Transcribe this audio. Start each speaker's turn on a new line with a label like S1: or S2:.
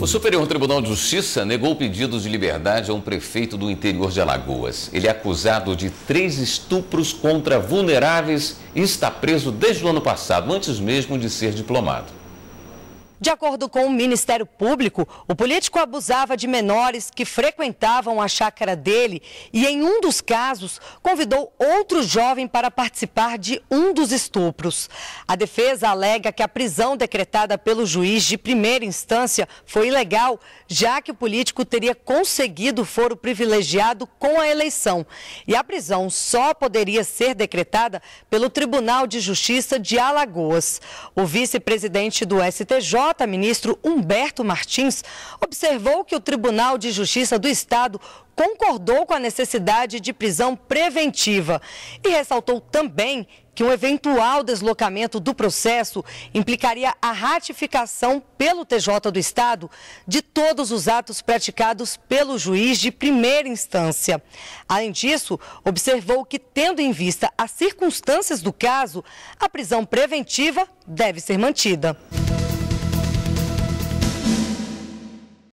S1: O Superior Tribunal de Justiça negou pedidos de liberdade a um prefeito do interior de Alagoas. Ele é acusado de três estupros contra vulneráveis e está preso desde o ano passado, antes mesmo de ser diplomado.
S2: De acordo com o Ministério Público, o político abusava de menores que frequentavam a chácara dele e, em um dos casos, convidou outro jovem para participar de um dos estupros. A defesa alega que a prisão decretada pelo juiz de primeira instância foi ilegal, já que o político teria conseguido foro privilegiado com a eleição. E a prisão só poderia ser decretada pelo Tribunal de Justiça de Alagoas. O vice-presidente do STJ nota, ministro Humberto Martins observou que o Tribunal de Justiça do Estado concordou com a necessidade de prisão preventiva e ressaltou também que um eventual deslocamento do processo implicaria a ratificação pelo TJ do Estado de todos os atos praticados pelo juiz de primeira instância. Além disso, observou que, tendo em vista as circunstâncias do caso, a prisão preventiva deve ser mantida.